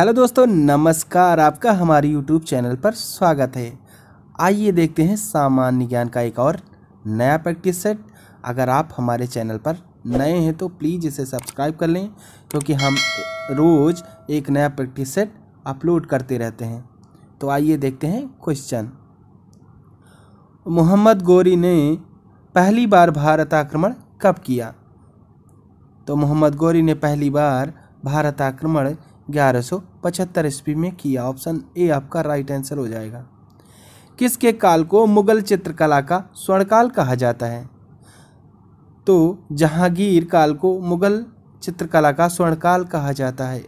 hello दोस्तों नमस्कार आपका हमारे यूट्यूब चैनल पर स्वागत है आइए देखते हैं सामान्य ज्ञान का एक और नया प्रैक्टिस सेट अगर आप हमारे चैनल पर नए हैं तो प्लीज़ इसे सब्सक्राइब कर लें क्योंकि हम रोज़ एक नया प्रैक्टिस सेट अपलोड करते रहते हैं तो आइए देखते हैं क्वेश्चन मोहम्मद गोरी ने पहली बार भारत आक्रमण कब किया तो मोहम्मद गोरी ने पहली बार भारत आक्रमण ग्यारह सौ पचहत्तर ईस्वी में किया ऑप्शन ए आपका राइट आंसर हो जाएगा किसके काल को मुगल चित्रकला का स्वर्णकाल कहा जाता है तो जहांगीर काल को मुगल चित्रकला का स्वर्णकाल कहा जाता है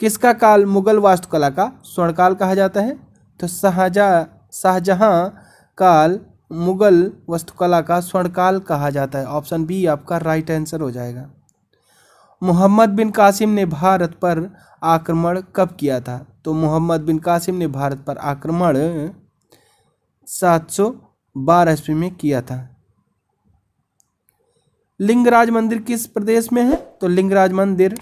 किसका काल मुगल वास्तुकला का स्वर्णकाल कहा जाता है तो शाहजहा शाहजहाँ काल मुगल वास्तुकला का स्वर्णकाल कहा जाता है ऑप्शन बी आपका राइट आंसर हो जाएगा मोहम्मद बिन कासिम ने भारत पर आक्रमण कब किया था तो मोहम्मद बिन कासिम ने भारत पर आक्रमण 712 ईस्वी में किया था लिंगराज मंदिर किस प्रदेश में है तो लिंगराज मंदिर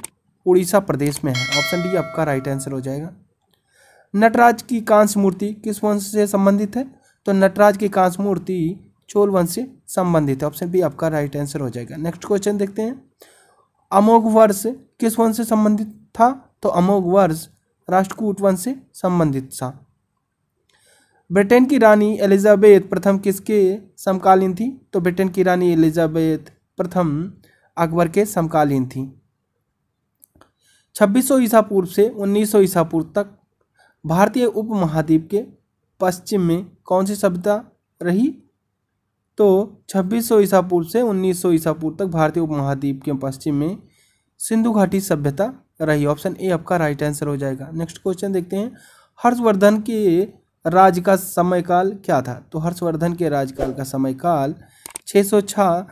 उड़ीसा प्रदेश में है ऑप्शन डी आपका राइट आंसर हो जाएगा नटराज की कांस मूर्ति किस वंश से संबंधित है तो नटराज की कांस मूर्ति चोल वंश से संबंधित है ऑप्शन बी आपका राइट आंसर हो जाएगा नेक्स्ट क्वेश्चन देखते हैं अमोघ वर्ष किस वंश से संबंधित था तो अमोघ वर्ष राष्ट्रकूट वंश से संबंधित था ब्रिटेन की रानी एलिजाबेथ प्रथम किसके समकालीन थी तो ब्रिटेन की रानी एलिजाबेथ प्रथम अकबर के समकालीन थी 2600 ईसा पूर्व से 1900 ईसा पूर्व तक भारतीय उपमहाद्वीप के पश्चिम में कौन सी सभ्यता रही तो छब्बीस सौ ईसा पूर्व से उन्नीस सौ ईसा पूर्व तक भारतीय उपमहाद्वीप के पश्चिम में सिंधु घाटी सभ्यता रही ऑप्शन ए आपका राइट आंसर हो जाएगा नेक्स्ट क्वेश्चन देखते हैं हर्षवर्धन के राज का समयकाल क्या था तो हर्षवर्धन के राजकाल का समयकाल छः सौ छः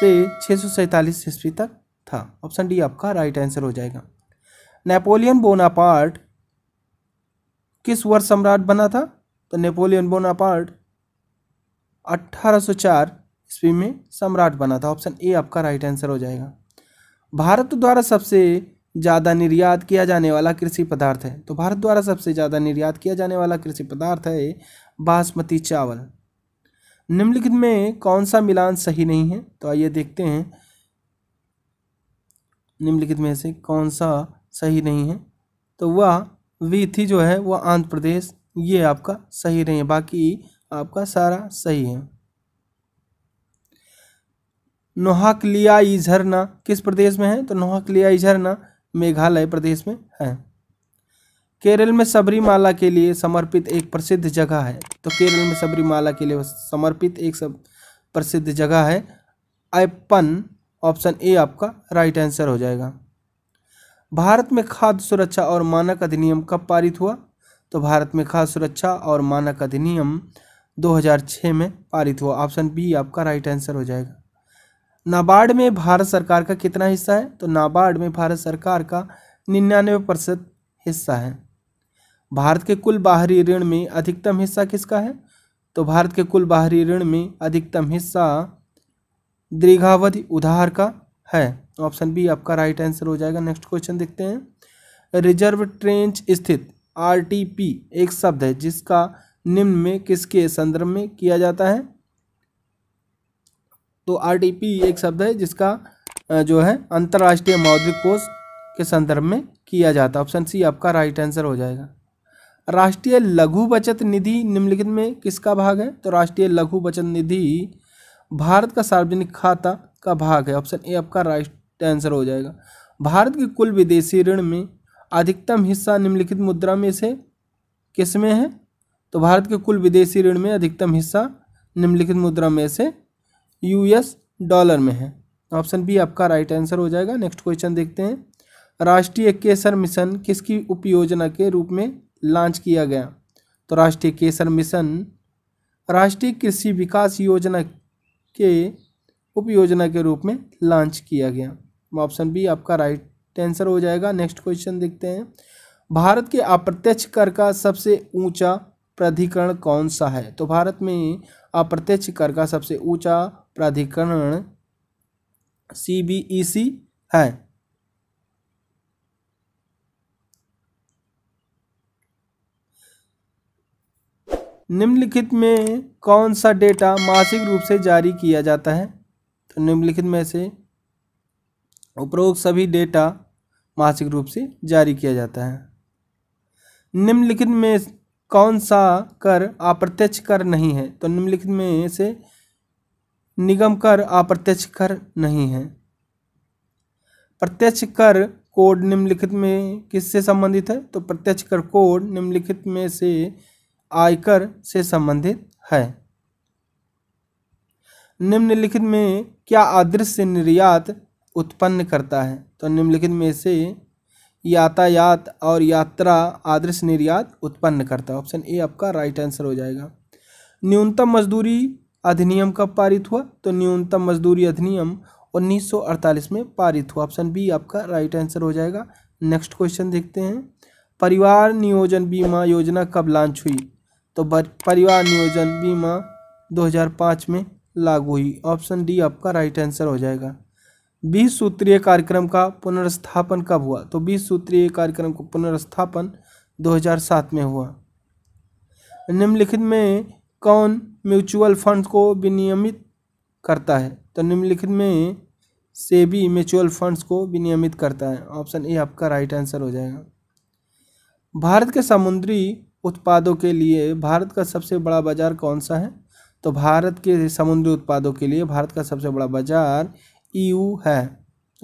से छः सौ ईस्वी तक था ऑप्शन डी आपका राइट आंसर हो जाएगा नेपोलियन बोनापार्ट किस वर्ष सम्राट बना था तो नेपोलियन बोनापार्ट 1804 ईस्वी में सम्राट बना था ऑप्शन ए आपका राइट आंसर हो जाएगा भारत द्वारा सबसे ज़्यादा निर्यात किया जाने वाला कृषि पदार्थ है तो भारत द्वारा सबसे ज़्यादा निर्यात किया जाने वाला कृषि पदार्थ है बासमती चावल निम्नलिखित में कौन सा मिलान सही नहीं है तो आइए देखते हैं निम्नलिखित में से कौन सा सही नहीं है तो वह वीथी जो है वह आंध्र प्रदेश ये आपका सही नहीं है बाकी आपका सारा सही है नोहाकलियाई झरना किस प्रदेश में है तो नोहाकलियाई झरना मेघालय प्रदेश में है केरल में सबरीमाला के लिए समर्पित एक प्रसिद्ध जगह है तो केरल में सबरीमाला के लिए समर्पित एक सब प्रसिद्ध जगह है ऐपन ऑप्शन ए आपका राइट आंसर हो जाएगा भारत में खाद्य सुरक्षा और मानक अधिनियम कब पारित हुआ तो भारत में खाद्य सुरक्षा और मानक अधिनियम 2006 में पारित हुआ ऑप्शन बी आपका राइट आंसर हो जाएगा नाबार्ड में भारत सरकार का कितना हिस्सा है तो नाबार्ड में भारत सरकार का निन्यानवे प्रतिशत हिस्सा है भारत के कुल बाहरी ऋण में अधिकतम हिस्सा किसका है तो भारत के कुल बाहरी ऋण में अधिकतम हिस्सा दीर्घावधि उधार का है ऑप्शन बी आपका राइट आंसर हो जाएगा नेक्स्ट क्वेश्चन देखते हैं रिजर्व ट्रेंच स्थित आरटीपी एक शब्द है जिसका निम्न में किसके संदर्भ में किया जाता है तो आरटीपी एक शब्द है जिसका जो है अंतर्राष्ट्रीय मौद्रिक कोष के संदर्भ में किया जाता है ऑप्शन सी आपका राइट आंसर हो जाएगा राष्ट्रीय लघु बचत निधि निम्नलिखित में किसका भाग है तो राष्ट्रीय लघु बचत निधि भारत का सार्वजनिक खाता का भाग है ऑप्शन ए आपका राइट आंसर हो जाएगा भारत के कुल विदेशी ऋण में अधिकतम हिस्सा निम्नलिखित मुद्रा में से किसमें है तो भारत के कुल विदेशी ऋण में अधिकतम हिस्सा निम्नलिखित मुद्रा में से यूएस डॉलर में है ऑप्शन बी आपका राइट आंसर हो जाएगा नेक्स्ट क्वेश्चन देखते हैं राष्ट्रीय केसर मिशन किसकी उपयोजना के रूप में लॉन्च किया गया तो राष्ट्रीय केसर मिशन राष्ट्रीय कृषि विकास योजना के उपयोजना के रूप में लॉन्च किया गया ऑप्शन बी आपका राइट आंसर हो जाएगा नेक्स्ट क्वेश्चन देखते हैं भारत के अप्रत्यक्ष कर का सबसे ऊंचा प्राधिकरण कौन सा है तो भारत में अप्रत्यक्ष कर का सबसे ऊंचा प्राधिकरण सीबीईसी e है निम्नलिखित में कौन सा डेटा मासिक रूप से जारी किया जाता है तो निम्नलिखित में से उपरोक्त सभी डेटा मासिक रूप से जारी किया जाता है निम्नलिखित में कौन सा कर अप्रत्यक्ष कर नहीं है तो निम्नलिखित में से निगम कर अप्रत्यक्ष कर नहीं है प्रत्यक्ष कर कोड निम्नलिखित में किससे संबंधित है तो प्रत्यक्ष कर कोड निम्नलिखित में से आयकर से संबंधित है निम्नलिखित में क्या अदृश्य निर्यात उत्पन्न करता है तो निम्नलिखित में से यातायात और यात्रा आदर्श निर्यात उत्पन्न करता है ऑप्शन ए आपका राइट आंसर हो जाएगा न्यूनतम मजदूरी अधिनियम कब पारित हुआ तो न्यूनतम मजदूरी अधिनियम 1948 में पारित हुआ ऑप्शन बी आपका राइट आंसर हो जाएगा नेक्स्ट क्वेश्चन देखते हैं परिवार नियोजन बीमा योजना कब लॉन्च हुई तो परिवार नियोजन बीमा 2005 में लागू हुई ऑप्शन डी आपका राइट आंसर हो जाएगा बीस सूत्रीय कार्यक्रम का पुनर्स्थापन कब हुआ तो बीस सूत्रीय कार्यक्रम का पुनर्स्थापन 2007 में हुआ निम्नलिखित में कौन म्यूचुअल फंड को विनियमित करता है तो निम्नलिखित में से भी म्यूचुअल फंड्स को विनियमित करता है ऑप्शन ए आपका राइट आंसर हो जाएगा भारत के समुद्री उत्पादों के लिए भारत का सबसे बड़ा बाजार कौन सा है तो भारत के समुद्री उत्पादों के लिए भारत का सबसे बड़ा बाजार ईयू है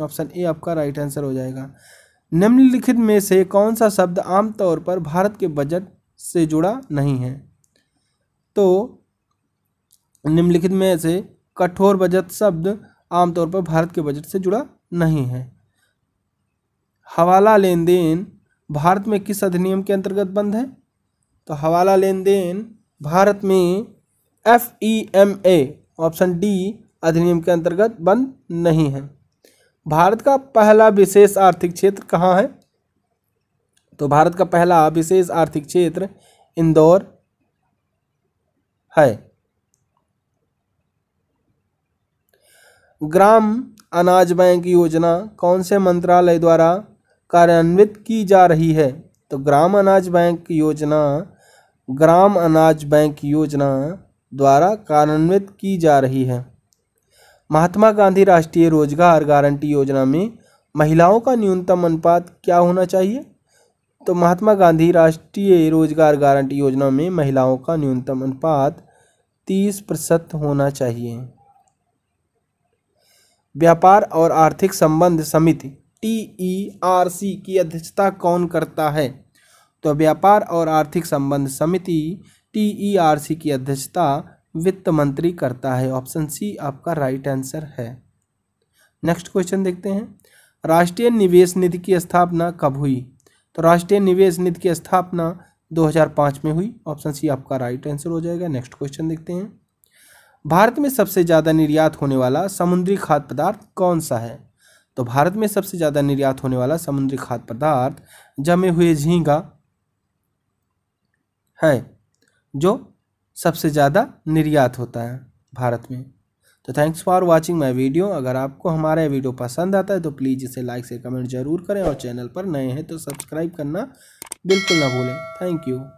ऑप्शन ए आपका राइट आंसर हो जाएगा निम्नलिखित में से कौन सा शब्द आमतौर पर भारत के बजट से जुड़ा नहीं है तो निम्नलिखित में से कठोर बजट शब्द आमतौर पर भारत के बजट से जुड़ा नहीं है हवाला लेन देन भारत में किस अधिनियम के अंतर्गत बंद है तो हवाला लेन देन भारत में F E M A option D अधिनियम के अंतर्गत बंद नहीं है भारत का पहला विशेष आर्थिक क्षेत्र कहाँ है तो भारत का पहला विशेष आर्थिक क्षेत्र इंदौर है ग्राम अनाज बैंक योजना कौन से मंत्रालय द्वारा कार्यान्वित की जा रही है तो ग्राम अनाज बैंक योजना ग्राम अनाज बैंक योजना द्वारा कार्यान्वित की जा रही है महात्मा गांधी राष्ट्रीय रोजगार गारंटी योजना में महिलाओं का न्यूनतम अनुपात क्या होना चाहिए तो महात्मा गांधी राष्ट्रीय रोजगार गारंटी योजना में महिलाओं का न्यूनतम अनुपात तीस प्रतिशत होना चाहिए व्यापार और आर्थिक संबंध समिति टी ई आर सी की अध्यक्षता कौन करता है तो व्यापार और आर्थिक संबंध समिति टी ई आर सी की अध्यक्षता वित्त मंत्री करता है ऑप्शन सी आपका राइट आंसर है नेक्स्ट क्वेश्चन देखते हैं राष्ट्रीय निवेश निधि की स्थापना कब हुई तो राष्ट्रीय निवेश निधि की स्थापना 2005 में हुई ऑप्शन सी आपका राइट आंसर हो जाएगा नेक्स्ट क्वेश्चन देखते हैं भारत में सबसे ज़्यादा निर्यात होने वाला समुद्री खाद्य पदार्थ कौन सा है तो भारत में सबसे ज़्यादा निर्यात होने वाला समुद्री खाद्य पदार्थ जमे हुए झींगा है जो सबसे ज़्यादा निर्यात होता है भारत में तो thanks for watching my video अगर आपको हमारा ये वीडियो पसंद आता है तो प्लीज़ इसे लाइक से कमेंट जरूर करें और चैनल पर नए हैं तो सब्सक्राइब करना बिल्कुल ना भूलें थैंक यू